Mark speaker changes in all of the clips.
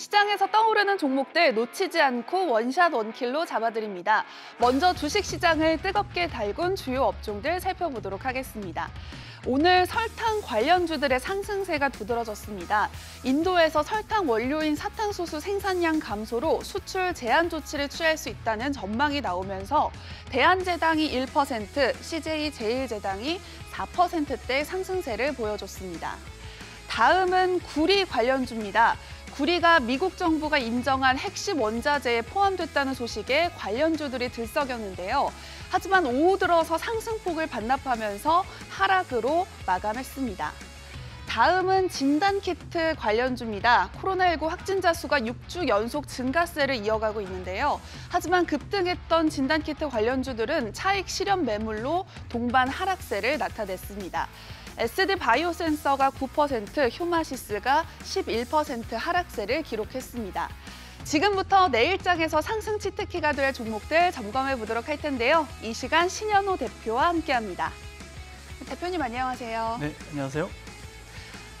Speaker 1: 시장에서 떠오르는 종목들 놓치지 않고 원샷 원킬로 잡아드립니다. 먼저 주식시장을 뜨겁게 달군 주요 업종들 살펴보도록 하겠습니다. 오늘 설탕 관련주들의 상승세가 두드러졌습니다. 인도에서 설탕 원료인 사탕수수 생산량 감소로 수출 제한 조치를 취할 수 있다는 전망이 나오면서 대한제당이 1%, CJ제일제당이 4%대 상승세를 보여줬습니다. 다음은 구리 관련주입니다. 구리가 미국 정부가 인정한 핵심 원자재에 포함됐다는 소식에 관련주들이 들썩였는데요. 하지만 오후 들어서 상승폭을 반납하면서 하락으로 마감했습니다. 다음은 진단키트 관련주입니다. 코로나19 확진자 수가 6주 연속 증가세를 이어가고 있는데요. 하지만 급등했던 진단키트 관련주들은 차익 실현 매물로 동반 하락세를 나타냈습니다. SD 바이오 센서가 9%, 휴마시스가 11% 하락세를 기록했습니다. 지금부터 내일장에서 상승 치트키가 될 종목들 점검해 보도록 할 텐데요. 이 시간 신현호 대표와 함께합니다. 대표님 안녕하세요.
Speaker 2: 네, 안녕하세요.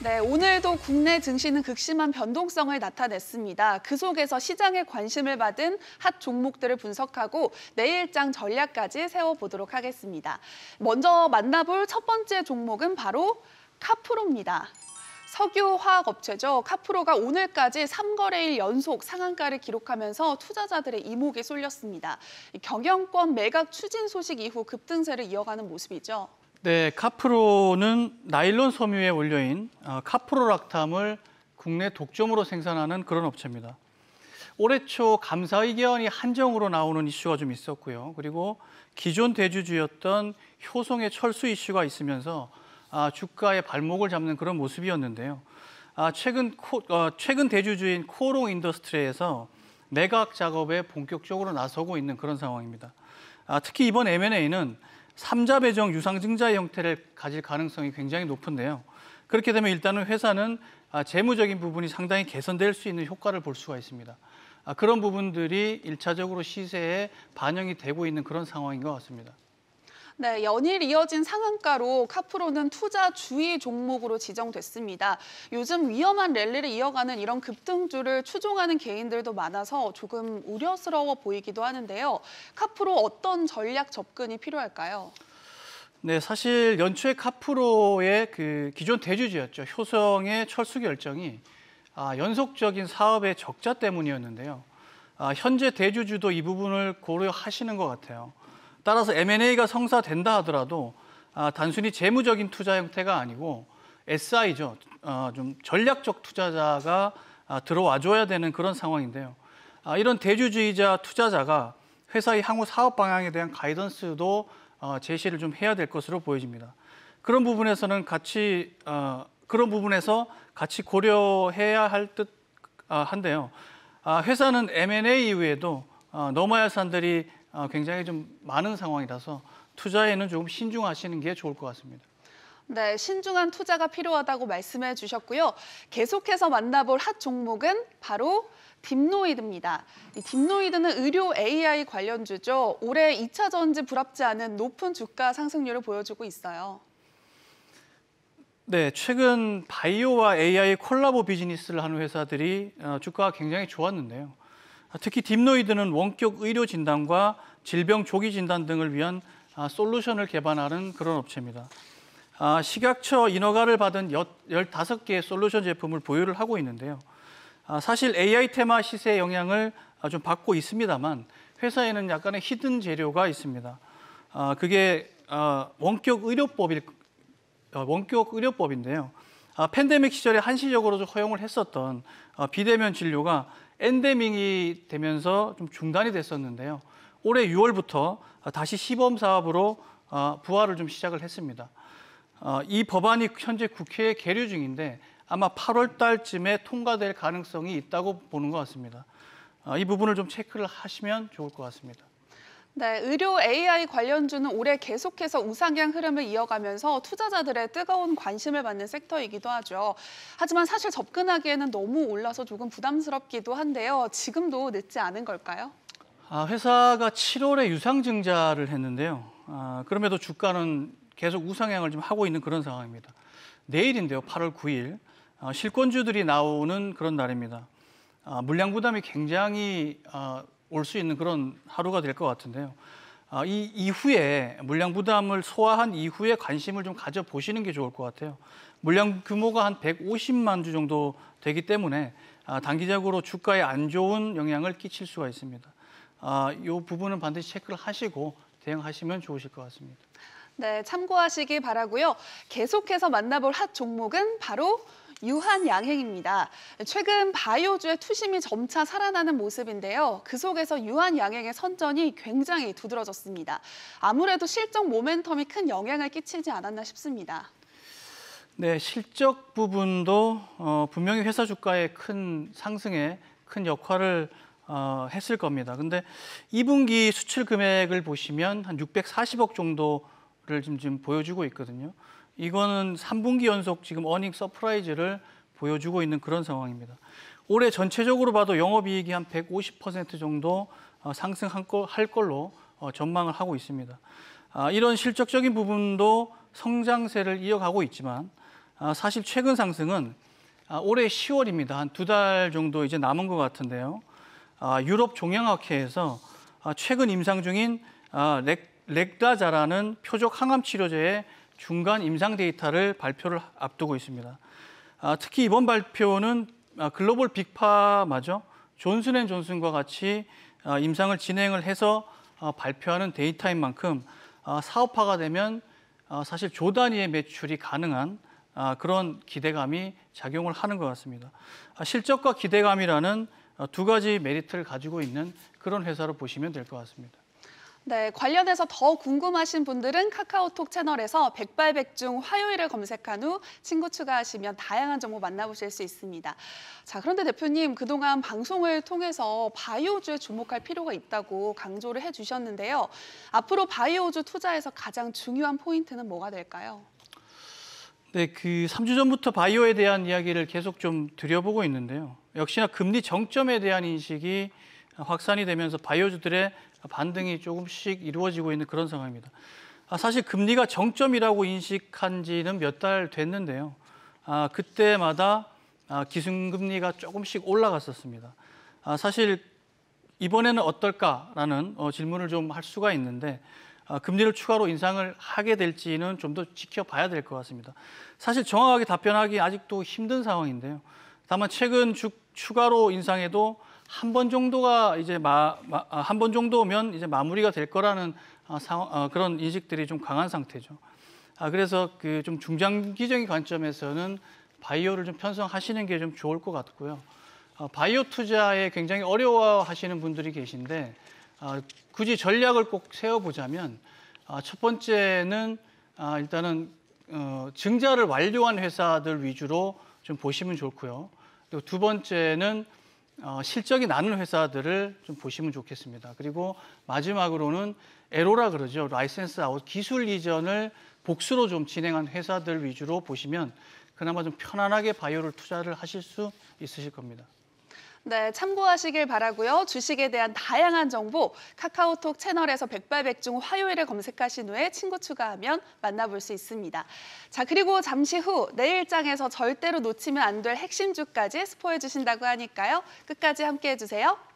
Speaker 1: 네, 오늘도 국내 증시는 극심한 변동성을 나타냈습니다. 그 속에서 시장의 관심을 받은 핫 종목들을 분석하고 내일장 전략까지 세워보도록 하겠습니다. 먼저 만나볼 첫 번째 종목은 바로 카프로입니다. 석유 화학 업체죠. 카프로가 오늘까지 3거래일 연속 상한가를 기록하면서 투자자들의 이목이 쏠렸습니다. 경영권 매각 추진 소식 이후 급등세를 이어가는 모습이죠.
Speaker 2: 네, 카프로는 나일론 섬유에 올려인 어, 카프로락탐을 국내 독점으로 생산하는 그런 업체입니다. 올해 초 감사의견이 한정으로 나오는 이슈가 좀 있었고요. 그리고 기존 대주주였던 효송의 철수 이슈가 있으면서 아, 주가의 발목을 잡는 그런 모습이었는데요. 아, 최근, 어, 최근 대주주인 코오롱 인더스트리에서 내각 작업에 본격적으로 나서고 있는 그런 상황입니다. 아, 특히 이번 M&A는 삼자 배정 유상증자의 형태를 가질 가능성이 굉장히 높은데요. 그렇게 되면 일단은 회사는 아, 재무적인 부분이 상당히 개선될 수 있는 효과를 볼 수가 있습니다. 아, 그런 부분들이 일차적으로 시세에 반영이 되고 있는 그런 상황인 것 같습니다.
Speaker 1: 네, 연일 이어진 상한가로 카프로는 투자 주의 종목으로 지정됐습니다. 요즘 위험한 랠리를 이어가는 이런 급등주를 추종하는 개인들도 많아서 조금 우려스러워 보이기도 하는데요. 카프로 어떤 전략 접근이 필요할까요?
Speaker 2: 네, 사실 연초에 카프로의 그 기존 대주주였죠. 효성의 철수 결정이 아, 연속적인 사업의 적자 때문이었는데요. 아, 현재 대주주도 이 부분을 고려하시는 것 같아요. 따라서 M&A가 성사된다 하더라도 아, 단순히 재무적인 투자 형태가 아니고 SI죠. 아, 좀 전략적 투자자가 아, 들어와줘야 되는 그런 상황인데요. 아, 이런 대주주의자 투자자가 회사의 향후 사업 방향에 대한 가이던스도 아, 제시를 좀 해야 될 것으로 보여집니다. 그런 부분에서는 같이 어, 그런 부분에서 같이 고려해야 할듯 아, 한데요. 아, 회사는 M&A 이후에도 어, 넘어야 할 산들이 어, 굉장히 좀 많은 상황이라서 투자에는 조금 신중하시는 게 좋을 것 같습니다.
Speaker 1: 네, 신중한 투자가 필요하다고 말씀해 주셨고요. 계속해서 만나볼 핫 종목은 바로 딥노이드입니다. 이 딥노이드는 의료 AI 관련주죠. 올해 2차 전지 부럽지 않은 높은 주가 상승률을 보여주고 있어요.
Speaker 2: 네, 최근 바이오와 AI 콜라보 비즈니스를 하는 회사들이 어, 주가가 굉장히 좋았는데요. 아, 특히 딥노이드는 원격 의료 진단과 질병 조기 진단 등을 위한 아, 솔루션을 개발하는 그런 업체입니다. 아, 식약처 인허가를 받은 15개의 솔루션 제품을 보유를 하고 있는데요. 사실 AI 테마 시세의 영향을 좀 받고 있습니다만 회사에는 약간의 히든 재료가 있습니다. 그게 원격 의료법일 원격 의료법인데요. 아, 팬데믹 시절에 한시적으로 좀 허용을 했었던 어, 비대면 진료가 엔데믹이 되면서 좀 중단이 됐었는데요. 올해 6월부터 다시 시범 사업으로 어, 부활을 좀 시작을 했습니다. 어, 이 법안이 현재 국회에 계류 중인데 아마 8월 달쯤에 통과될 가능성이 있다고 보는 것 같습니다. 이 부분을 좀 체크를 하시면 좋을 것 같습니다.
Speaker 1: 네, 의료 AI 관련주는 올해 계속해서 우상향 흐름을 이어가면서 투자자들의 뜨거운 관심을 받는 섹터이기도 하죠. 하지만 사실 접근하기에는 너무 올라서 조금 부담스럽기도 한데요. 지금도 늦지 않은 걸까요?
Speaker 2: 아, 회사가 7월에 유상증자를 했는데요. 아, 그럼에도 주가는 계속 우상향을 좀 하고 있는 그런 상황입니다. 내일인데요, 8월 9일. 아, 실권주들이 나오는 그런 날입니다. 아, 물량 부담이 굉장히 아, 올수 있는 그런 하루가 될 것 같은데요. 아, 이 이후에 물량 부담을 소화한 이후에 관심을 좀 가져보시는 게 좋을 것 같아요. 물량 규모가 한 150만 주 정도 되기 때문에 아, 단기적으로 주가에 안 좋은 영향을 끼칠 수가 있습니다. 아, 이 부분은 반드시 체크를 하시고 대응하시면 좋으실 것 같습니다.
Speaker 1: 네, 참고하시기 바라고요. 계속해서 만나볼 핫 종목은 바로 유한양행입니다. 최근 바이오주의 투심이 점차 살아나는 모습인데요. 그 속에서 유한양행의 선전이 굉장히 두드러졌습니다. 아무래도 실적 모멘텀이 큰 영향을 끼치지 않았나 싶습니다.
Speaker 2: 네, 실적 부분도 어, 분명히 회사 주가의 큰 상승에 큰 역할을 어, 했을 겁니다. 근데 2분기 수출 금액을 보시면 한 640억 정도를 지금, 지금 보여주고 있거든요. 이거는 3분기 연속 지금 어닝 서프라이즈를 보여주고 있는 그런 상황입니다. 올해 전체적으로 봐도 영업이익이 한 150% 정도 어, 상승할 걸로 어, 전망을 하고 있습니다. 아, 이런 실적적인 부분도 성장세를 이어가고 있지만 아, 사실 최근 상승은 아, 올해 10월입니다. 한 두 달 정도 이제 남은 것 같은데요. 유럽 종양학회에서 최근 임상 중인 렉, 렉다자라는 표적 항암 치료제의 중간 임상 데이터를 발표를 앞두고 있습니다. 아, 특히 이번 발표는 아, 글로벌 빅파마죠. 존슨앤존슨과 같이 아, 임상을 진행을 해서 아, 발표하는 데이터인 만큼 사업화가 되면 사실 조 단위의 매출이 가능한 그런 기대감이 작용을 하는 것 같습니다. 실적과 기대감이라는 두 가지 메리트를 가지고 있는 그런 회사로 보시면 될 것 같습니다.
Speaker 1: 네, 관련해서 더 궁금하신 분들은 카카오톡 채널에서 백발백중 화요일을 검색한 후 친구 추가하시면 다양한 정보 만나보실 수 있습니다. 자, 그런데 대표님 그동안 방송을 통해서 바이오주에 주목할 필요가 있다고 강조를 해주셨는데요. 앞으로 바이오주 투자에서 가장 중요한 포인트는 뭐가 될까요?
Speaker 2: 네, 그 3주 전부터 바이오에 대한 이야기를 계속 좀드려보고 있는데요. 역시나 금리 정점에 대한 인식이 확산이 되면서 바이오주들의 반등이 조금씩 이루어지고 있는 그런 상황입니다. 아, 사실 금리가 정점이라고 인식한 지는 몇 달 됐는데요. 아, 그때마다 아, 기준금리가 조금씩 올라갔었습니다. 사실 이번에는 어떨까라는 어, 질문을 좀 할 수가 있는데 금리를 추가로 인상을 하게 될지는 좀 더 지켜봐야 될 것 같습니다. 사실 정확하게 답변하기 아직도 힘든 상황인데요. 다만 최근 추가로 인상해도 한번 정도가 이제 마한번 아, 정도면 이제 마무리가 될 거라는 어, 어, 그런 인식들이 좀 강한 상태죠. 아, 그래서 그 좀 중장기적인 관점에서는 바이오를 좀 편성하시는 게 좀 좋을 것 같고요. 어, 바이오 투자에 굉장히 어려워하시는 분들이 계신데 아, 굳이 전략을 꼭 세워보자면 첫 번째는 일단은 증자를 완료한 회사들 위주로 좀 보시면 좋고요. 두 번째는 어, 실적이 나는 회사들을 좀 보시면 좋겠습니다. 그리고 마지막으로는 에로라 그러죠. 라이센스 아웃 기술 이전을 복수로 좀 진행한 회사들 위주로 보시면 그나마 좀 편안하게 바이오를 투자를 하실 수 있으실 겁니다.
Speaker 1: 네, 참고하시길 바라고요. 주식에 대한 다양한 정보 카카오톡 채널에서 백발백중 화요일에 검색하신 후에 친구 추가하면 만나볼 수 있습니다. 자, 그리고 잠시 후 내일장에서 절대로 놓치면 안 될 핵심 주까지 스포해 주신다고 하니까요. 끝까지 함께해 주세요.